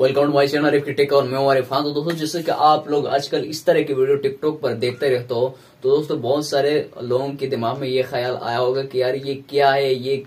welcome to my channel Rif Tech और मैं हमारे हाँ तो दोस्तों जैसे कि आप लोग आजकल इस तरह की वीडियो टिकटॉक पर देखते रहते हो तो दोस्तों बहुत सारे लोगों के दिमाग में ये ख्याल आया होगा कि यार ये क्या है ये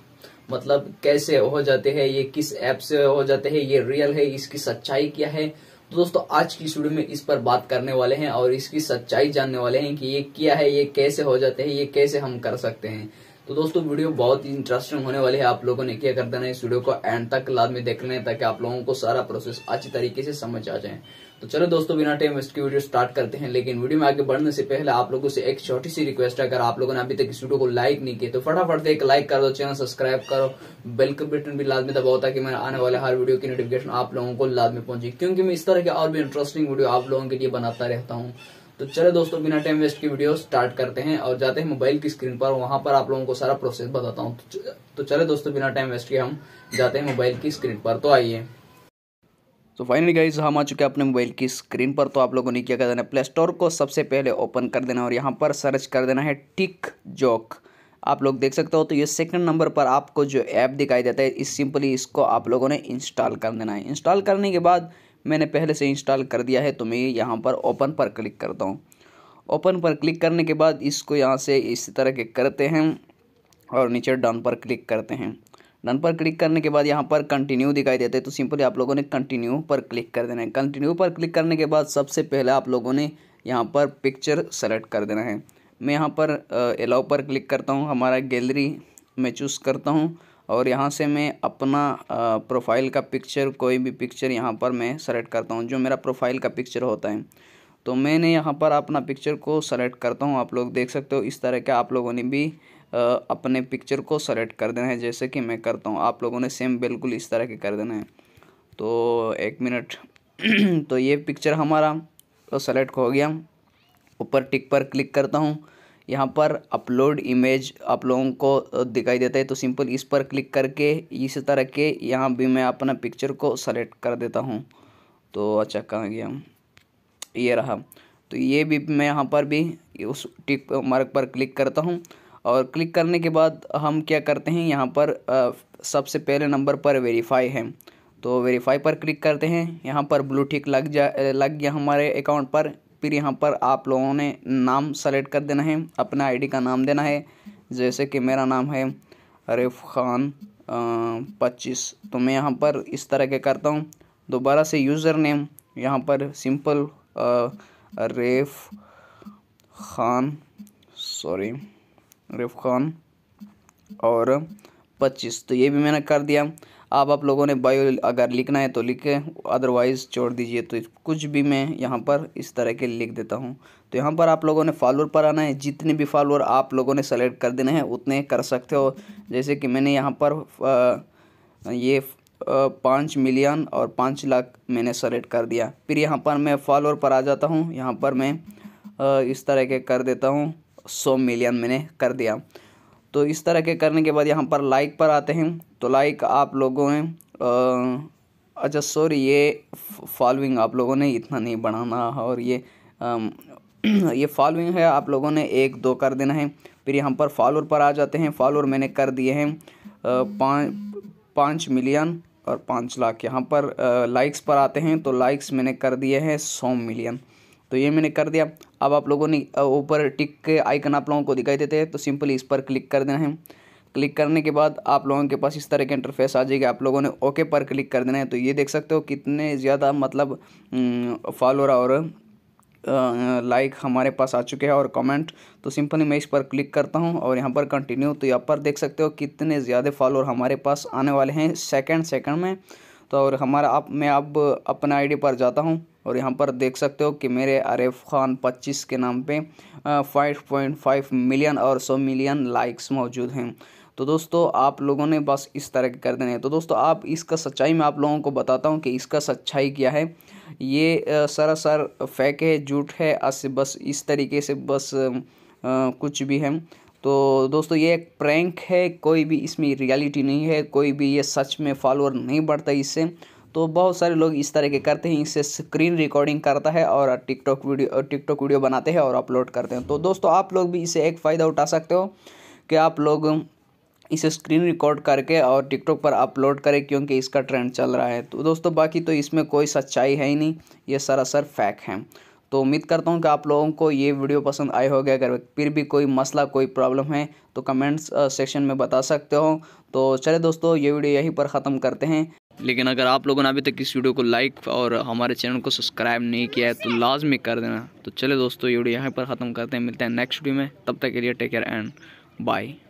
मतलब कैसे हो जाते हैं ये किस ऐप से हो जाते हैं ये रियल है इसकी सच्चाई क्या है तो दोस्तों आज की स्टूडियो में इस पर बात करने वाले हैं और इसकी सच्चाई जानने वाले हैं कि ये क्या है ये कैसे हो जाते हैं ये कैसे हम कर सकते हैं तो दोस्तों वीडियो बहुत ही इंटरेस्टिंग होने वाली है आप लोगों ने क्या कर देना इस वीडियो को एंड तक लाद में देख लेना ताकि आप लोगों को सारा प्रोसेस अच्छी तरीके से समझ आ जाए तो चलो दोस्तों बिना टाइम वेस्ट की वीडियो स्टार्ट करते हैं लेकिन वीडियो में आगे बढ़ने से पहले आप लोगों से एक छोटी सी रिक्वेस्ट है अगर आप लोगों ने अभी तक इस वीडियो को लाइक नहीं किया तो फटाफट से एक लाइक कर दो चैनल सब्सक्राइब करो बेल के बटन भी लाजमी दबाओ ताकि मैं आने वाले हर वीडियो की नोटिफिकेशन आप लोगों को लाजमी पहुंचे क्योंकि मैं इस तरह के और भी इंटरेस्टिंग वीडियो आप लोगों के लिए बनाता रहता हूँ तो चले दोस्तों बिना टाइम वेस्ट की वीडियो स्टार्ट करते हैं और जाते हैं मोबाइल की स्क्रीन पर वहां पर आप लोगों को सारा प्रोसेस बताता हूँ तो, तो चले दोस्तों बिना टाइम वेस्ट के हम जाते हैं मोबाइल की स्क्रीन पर तो आइए तो फाइनली गाइज हम आ चुके हैं अपने मोबाइल की स्क्रीन पर तो आप लोगों ने क्या कर देना प्ले स्टोर को सबसे पहले ओपन कर देना और यहाँ पर सर्च कर देना है टिक जॉक आप लोग देख सकते हो तो ये सेकंड नंबर पर आपको जो ऐप दिखाई देता है इस सिंपली इसको आप लोगों ने इंस्टॉल कर देना है इंस्टॉल करने के बाद मैंने पहले से इंस्टॉल कर दिया है तो मैं यहाँ पर ओपन पर क्लिक करता हूँ ओपन पर क्लिक करने के बाद इसको यहाँ से इस तरह के करते हैं और नीचे डन पर क्लिक करते हैं डन पर क्लिक करने के बाद यहाँ पर कंटिन्यू दिखाई देते हैं तो सिंपली आप लोगों ने कंटिन्यू पर क्लिक कर देना है कंटिन्यू पर क्लिक करने के बाद सबसे पहले आप लोगों ने यहाँ पर पिक्चर सेलेक्ट कर देना है मैं यहाँ पर अलाउ पर क्लिक करता हूँ हमारा गैलरी मैं चूज़ करता हूँ और यहाँ से मैं अपना प्रोफाइल का पिक्चर कोई भी पिक्चर यहाँ पर मैं सेलेक्ट करता हूँ जो मेरा प्रोफाइल का पिक्चर होता है तो मैंने यहाँ पर अपना पिक्चर को सेलेक्ट करता हूँ आप लोग देख सकते हो इस तरह के आप लोगों ने भी अपने पिक्चर को सेलेक्ट कर देना है जैसे कि मैं करता हूँ आप लोगों ने सेम बिल्कुल इस तरह के कर देना है तो एक मिनट तो ये पिक्चर हमारा सेलेक्ट तो हो गया ऊपर टिक पर क्लिक करता हूँ यहाँ पर अपलोड इमेज आप लोगों को दिखाई देता है तो सिंपल इस पर क्लिक करके इस तरह के यहाँ भी मैं अपना पिक्चर को सेलेक्ट कर देता हूँ तो अच्छा कहाँ गया ये रहा तो ये भी मैं यहाँ पर भी उस टिक मार्क पर क्लिक करता हूँ और क्लिक करने के बाद हम क्या करते हैं यहाँ पर सबसे पहले नंबर पर वेरीफाई है तो वेरीफाई पर क्लिक करते हैं यहाँ पर ब्लू टिक लग जा लग गया हमारे अकाउंट पर फिर यहाँ पर आप लोगों ने नाम सेलेक्ट कर देना है अपना आईडी का नाम देना है जैसे कि मेरा नाम है अरेफ खान पच्चीस तो मैं यहाँ पर इस तरह के करता हूँ दोबारा से यूज़र नेम यहाँ पर सिंपल रेफ खान सॉरी रेफ खान और पच्चीस तो ये भी मैंने कर दिया आप आप लोगों ने बायो अगर लिखना है तो लिखें अदरवाइज़ छोड़ दीजिए तो कुछ भी मैं यहाँ पर इस तरह के लिख देता हूँ तो यहाँ पर आप लोगों ने फॉलोअर पर आना है जितने भी फॉलोअर आप लोगों ने सेलेक्ट कर देने हैं उतने कर सकते हो जैसे कि मैंने यहाँ पर ये पाँच मिलियन और पाँच लाख मैंने सेलेक्ट कर दिया फिर यहाँ पर मैं फॉलोअर पर आ जाता हूँ यहाँ पर मैं इस तरह के कर देता हूँ सौ मिलियन मैंने कर दिया तो इस तरह के करने के बाद यहाँ पर लाइक पर आते हैं तो लाइक आप लोगों ने अच्छा सॉरी ये फॉलोइंग आप लोगों ने इतना नहीं बढ़ाना और ये आ, ये फॉलोइंग है आप लोगों ने एक दो कर देना है फिर यहाँ पर फॉलोअर पर आ जाते हैं फॉलोअर मैंने कर दिए हैं पाँच पाँच मिलियन और पाँच लाख यहाँ पर लाइक्स पर आते हैं तो लाइक्स मैंने कर दिए हैं सौ मिलियन तो ये मैंने कर दिया अब आप लोगों ने ऊपर टिक के आइकन आप लोगों को दिखाई देते हैं तो सिंपली इस पर क्लिक कर देना है क्लिक करने के बाद आप लोगों के पास इस तरह के इंटरफेस आ जाएगा आप लोगों ने ओके पर क्लिक कर देना है तो ये देख सकते हो कितने ज़्यादा मतलब फॉलोअर और लाइक हमारे पास आ चुके हैं और कमेंट तो सिंपली मैं इस पर क्लिक करता हूं और यहां पर कंटिन्यू तो यहाँ पर देख सकते हो कितने ज़्यादा फॉलोअर हमारे पास आने वाले हैं सेकंड सेकंड में तो और हमारा आप मैं अब अपना आईडी पर जाता हूँ और यहाँ पर देख सकते हो कि मेरे आरिफ खान 25 के नाम पे 5.5 मिलियन और 100 मिलियन लाइक्स मौजूद हैं तो दोस्तों आप लोगों ने बस इस तरह के कर देने हैं तो दोस्तों आप इसका सच्चाई मैं आप लोगों को बताता हूँ कि इसका सच्चाई क्या है ये सरासर फेक है झूठ है आज बस इस तरीके से बस आ, कुछ भी है तो दोस्तों ये एक प्रैंक है कोई भी इसमें रियलिटी नहीं है कोई भी ये सच में फॉलोअर नहीं बढ़ता इससे तो बहुत सारे लोग इस तरह के करते हैं इससे स्क्रीन रिकॉर्डिंग करता है और टिकटॉक वीडियो टिकटॉक वीडियो बनाते हैं और अपलोड करते हैं तो दोस्तों आप लोग भी इसे एक फ़ायदा उठा सकते हो कि आप लोग इसे स्क्रीन रिकॉर्ड करके और टिकटॉक पर अपलोड करें क्योंकि इसका ट्रेंड चल रहा है तो दोस्तों बाकी तो इसमें कोई सच्चाई है ही नहीं ये सरासर फैक है तो उम्मीद करता हूँ कि आप लोगों को ये वीडियो पसंद आए होगी अगर फिर भी कोई मसला कोई प्रॉब्लम है तो कमेंट्स सेक्शन में बता सकते हो तो चले दोस्तों ये वीडियो यहीं पर ख़त्म करते हैं लेकिन अगर आप लोगों ने अभी तक इस वीडियो को लाइक और हमारे चैनल को सब्सक्राइब नहीं किया है तो लाजमी कर देना तो चले दोस्तों ये वीडियो यहाँ पर ख़त्म करते हैं मिलते हैं नेक्स्ट वीडियो में तब तक के लिए टेक केयर एंड बाय